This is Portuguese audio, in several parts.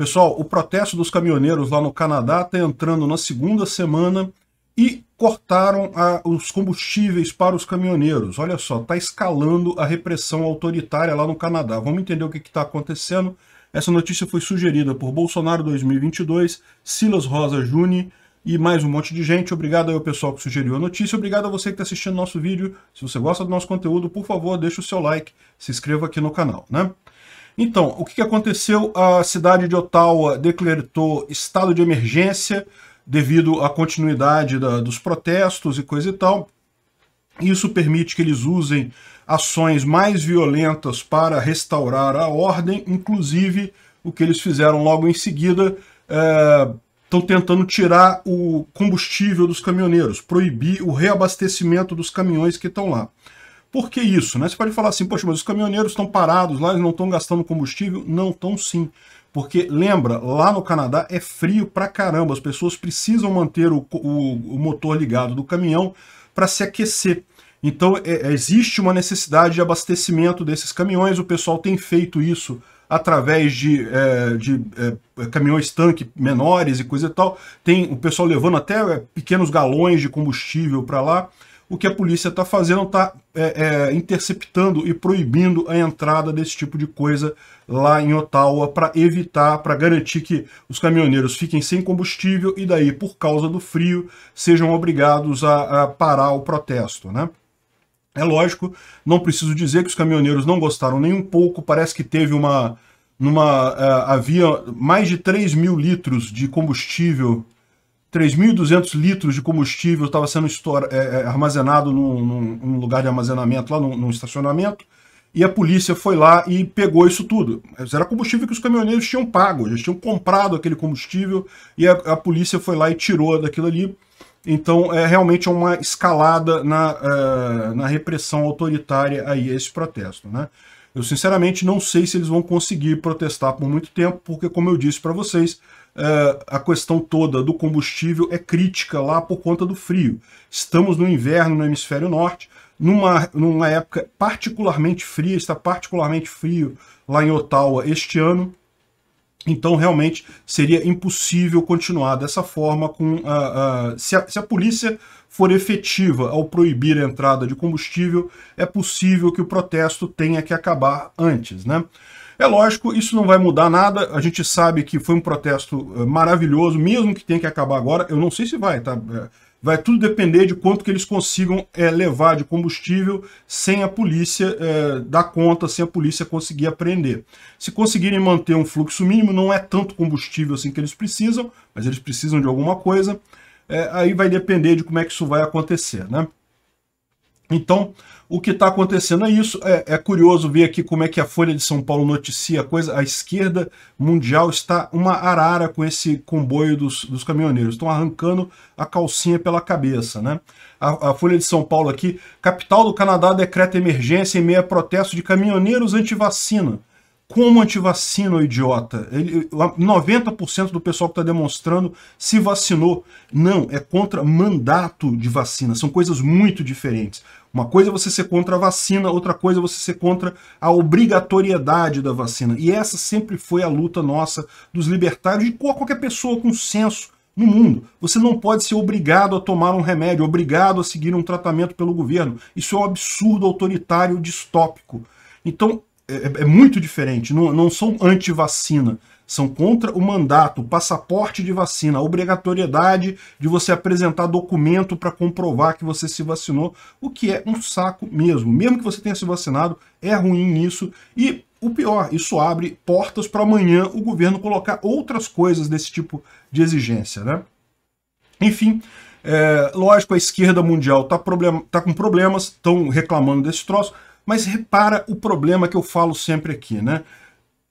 Pessoal, o protesto dos caminhoneiros lá no Canadá está entrando na segunda semana e cortaram a, os combustíveis para os caminhoneiros. Olha só, está escalando a repressão autoritária lá no Canadá. Vamos entender o que está acontecendo. Essa notícia foi sugerida por Bolsonaro 2022, Silas Rosa Juni e mais um monte de gente. Obrigado ao pessoal que sugeriu a notícia. Obrigado a você que está assistindo nosso vídeo. Se você gosta do nosso conteúdo, por favor, deixe o seu like, se inscreva aqui no canal. né? Então, o que aconteceu? A cidade de Ottawa decretou estado de emergência devido à continuidade da, dos protestos e coisa e tal. Isso permite que eles usem ações mais violentas para restaurar a ordem, inclusive o que eles fizeram logo em seguida, estão é, tentando tirar o combustível dos caminhoneiros, proibir o reabastecimento dos caminhões que estão lá. Por que isso? Né? Você pode falar assim, poxa, mas os caminhoneiros estão parados lá, eles não estão gastando combustível? Não, estão sim. Porque, lembra, lá no Canadá é frio pra caramba, as pessoas precisam manter o, o, o motor ligado do caminhão para se aquecer. Então, é, é, existe uma necessidade de abastecimento desses caminhões, o pessoal tem feito isso através de, é, de é, caminhões tanque menores e coisa e tal. Tem o pessoal levando até é, pequenos galões de combustível para lá o que a polícia está fazendo está é, é, interceptando e proibindo a entrada desse tipo de coisa lá em Ottawa para evitar, para garantir que os caminhoneiros fiquem sem combustível e daí, por causa do frio, sejam obrigados a, a parar o protesto, né? É lógico, não preciso dizer que os caminhoneiros não gostaram nem um pouco, parece que teve uma... Numa, uh, havia mais de 3 mil litros de combustível 3.200 litros de combustível estava sendo é, é, armazenado num, num, num, lugar de armazenamento, lá num, num, estacionamento, e a polícia foi lá e pegou isso tudo. Era combustível que os caminhoneiros tinham pago, eles tinham comprado aquele combustível, e a, a polícia foi lá e tirou daquilo ali. Então, é realmente é uma escalada na, é, na repressão autoritária aí, esse protesto, né? Eu, sinceramente, não sei se eles vão conseguir protestar por muito tempo, porque, como eu disse para vocês, é, a questão toda do combustível é crítica lá por conta do frio. Estamos no inverno no hemisfério norte, numa, numa época particularmente fria, está particularmente frio lá em Ottawa este ano. Então, realmente, seria impossível continuar dessa forma com a, a, se, a, se a polícia for efetiva ao proibir a entrada de combustível, é possível que o protesto tenha que acabar antes, né? É lógico, isso não vai mudar nada. A gente sabe que foi um protesto eh, maravilhoso, mesmo que tenha que acabar agora. Eu não sei se vai, tá? Eh, vai tudo depender de quanto que eles consigam é, levar de combustível sem a polícia é, dar conta, sem a polícia conseguir apreender. Se conseguirem manter um fluxo mínimo, não é tanto combustível assim que eles precisam, mas eles precisam de alguma coisa. É, aí vai depender de como é que isso vai acontecer, né? Então, o que está acontecendo é isso. É, é, curioso ver aqui como é que a Folha de São Paulo noticia a coisa. A esquerda mundial está uma arara com esse comboio dos, dos caminhoneiros. Estão arrancando a calcinha pela cabeça. Né? A, a, Folha de São Paulo aqui. Capital do Canadá decreta emergência em meio a protesto de caminhoneiros antivacina. Como antivacina, idiota? Ele, 90% do pessoal que está demonstrando se vacinou. Não, é contra mandato de vacina. São coisas muito diferentes. Uma coisa é você ser contra a vacina, outra coisa é você ser contra a obrigatoriedade da vacina. E essa sempre foi a luta nossa dos libertários, de qualquer pessoa com senso no mundo. Você não pode ser obrigado a tomar um remédio, obrigado a seguir um tratamento pelo governo. Isso é um absurdo autoritário distópico. Então, é, é, é, muito diferente. Não, não são anti-vacina, são contra o mandato, o passaporte de vacina, a obrigatoriedade de você apresentar documento para comprovar que você se vacinou, o que é um saco mesmo. Mesmo que você tenha se vacinado, é ruim isso. E o pior, isso abre portas para amanhã o governo colocar outras coisas desse tipo de exigência, né? Enfim, é, lógico, a esquerda mundial está tá com problemas, estão reclamando desse troço. Mas repara o problema que eu falo sempre aqui, né?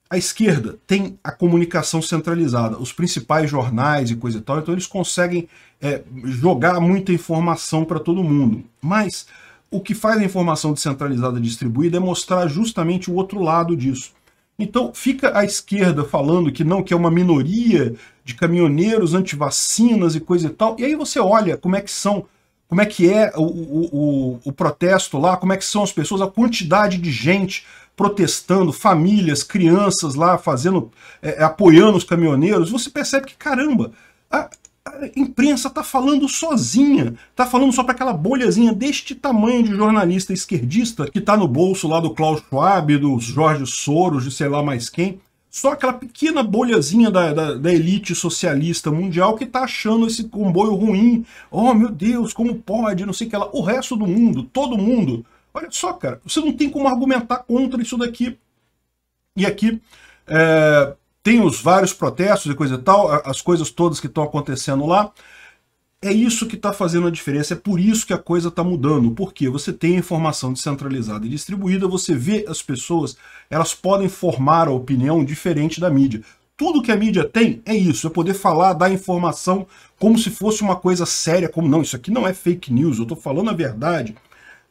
A esquerda tem a comunicação centralizada, os principais jornais e coisa e tal, então eles conseguem é, jogar muita informação para todo mundo. Mas o que faz a informação descentralizada distribuída é mostrar justamente o outro lado disso. Então fica a esquerda falando que não, que é uma minoria de caminhoneiros antivacinas e coisa e tal, e aí você olha como é que são como é que é o, o, o, protesto lá, como é que são as pessoas, a quantidade de gente protestando, famílias, crianças lá fazendo, é, é apoiando os caminhoneiros, você percebe que, caramba, a, a imprensa está falando sozinha, está falando só para aquela bolhazinha deste tamanho de jornalista esquerdista que está no bolso lá do Klaus Schwab, dos Jorge Soros, de sei lá mais quem, só aquela pequena bolhazinha da, da, da elite socialista mundial que está achando esse comboio ruim. Oh, meu Deus, como pode, não sei o que lá. O resto do mundo, todo mundo. Olha só, cara, você não tem como argumentar contra isso daqui. E aqui é, tem os vários protestos e coisa e tal, as coisas todas que estão acontecendo lá. É isso que está fazendo a diferença, é por isso que a coisa está mudando. Porque você tem informação descentralizada e distribuída, você vê as pessoas, elas podem formar a opinião diferente da mídia. Tudo que a mídia tem é isso, é poder falar, dar informação como se fosse uma coisa séria, como não, isso aqui não é fake news, eu estou falando a verdade.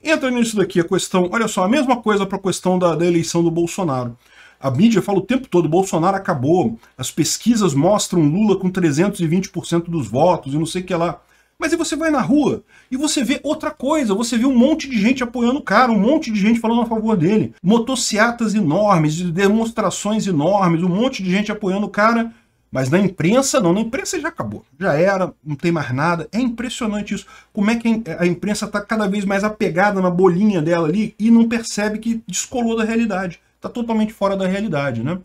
Entra nisso daqui a questão, olha só, a mesma coisa para a questão da, da eleição do Bolsonaro. A mídia fala o tempo todo, Bolsonaro acabou, as pesquisas mostram Lula com 320% dos votos e não sei o que lá. Mas aí você vai na rua e você vê outra coisa, você vê um monte de gente apoiando o cara, um monte de gente falando a favor dele. Motociatas enormes, demonstrações enormes, um monte de gente apoiando o cara, mas na imprensa não, na imprensa já acabou. Já era, não tem mais nada. É impressionante isso. Como é que a imprensa está cada vez mais apegada na bolinha dela ali e não percebe que descolou da realidade está totalmente fora da realidade, né?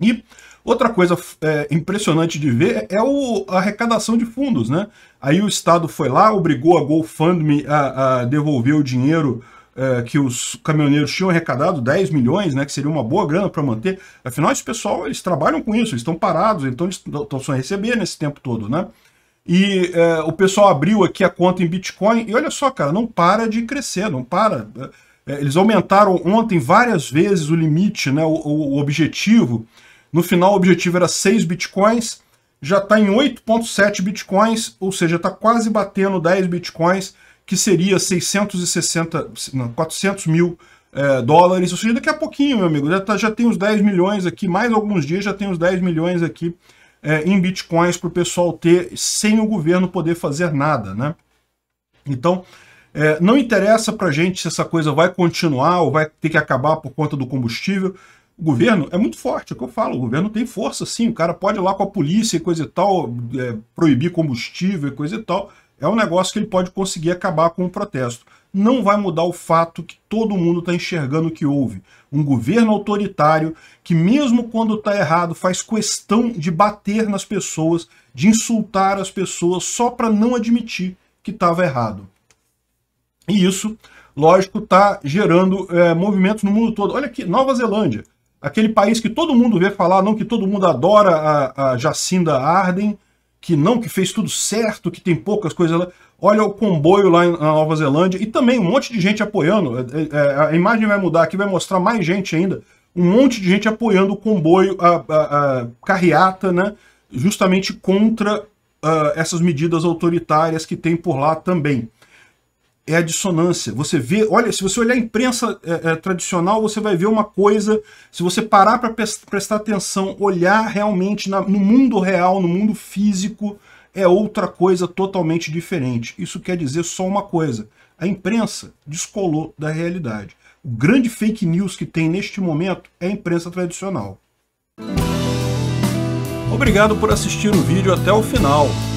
E outra coisa é, impressionante de ver é o, a arrecadação de fundos, né? Aí o Estado foi lá, obrigou a GoFundMe a, a devolver o dinheiro é, que os caminhoneiros tinham arrecadado, 10 milhões, né? Que seria uma boa grana para manter. Afinal, esse pessoal, eles trabalham com isso, eles estão parados, então eles estão só receber nesse tempo todo, né? E é, o pessoal abriu aqui a conta em Bitcoin e olha só, cara, não para de crescer, não para... É, é, eles aumentaram ontem várias vezes o limite, né, o, o objetivo. No final, o objetivo era 6 bitcoins, já está em 8,7 bitcoins, ou seja, está quase batendo 10 bitcoins, que seria 660, não, 400 mil é, dólares. Ou seja, daqui a pouquinho, meu amigo, já, tá, já tem os 10 milhões aqui, mais alguns dias já tem os 10 milhões aqui é, em bitcoins para o pessoal ter, sem o governo poder fazer nada, né? Então, é, não interessa para a gente se essa coisa vai continuar ou vai ter que acabar por conta do combustível. O governo é muito forte, é o que eu falo, o governo tem força sim, o cara pode ir lá com a polícia e coisa e tal, é, proibir combustível e coisa e tal. É um negócio que ele pode conseguir acabar com o protesto. Não vai mudar o fato que todo mundo está enxergando que houve. Um governo autoritário que, mesmo quando está errado, faz questão de bater nas pessoas, de insultar as pessoas só para não admitir que estava errado. E isso, lógico, está gerando é, movimentos no mundo todo. Olha aqui, Nova Zelândia, aquele país que todo mundo vê falar, não que todo mundo adora a, a Jacinda Arden, que não, que fez tudo certo, que tem poucas coisas lá. Olha o comboio lá na Nova Zelândia e também um monte de gente apoiando. É, é, é, a imagem vai mudar aqui, vai mostrar mais gente ainda. Um monte de gente apoiando o comboio, a, a, a carreata, né? Justamente contra uh, essas medidas autoritárias que tem por lá também é a dissonância. Você vê, olha, se você olhar a imprensa é, é, tradicional, você vai ver uma coisa, se você parar para prestar atenção, olhar realmente na, no mundo real, no mundo físico, é outra coisa totalmente diferente. Isso quer dizer só uma coisa, a imprensa descolou da realidade. O grande fake news que tem neste momento é a imprensa tradicional. Obrigado por assistir o vídeo até o final.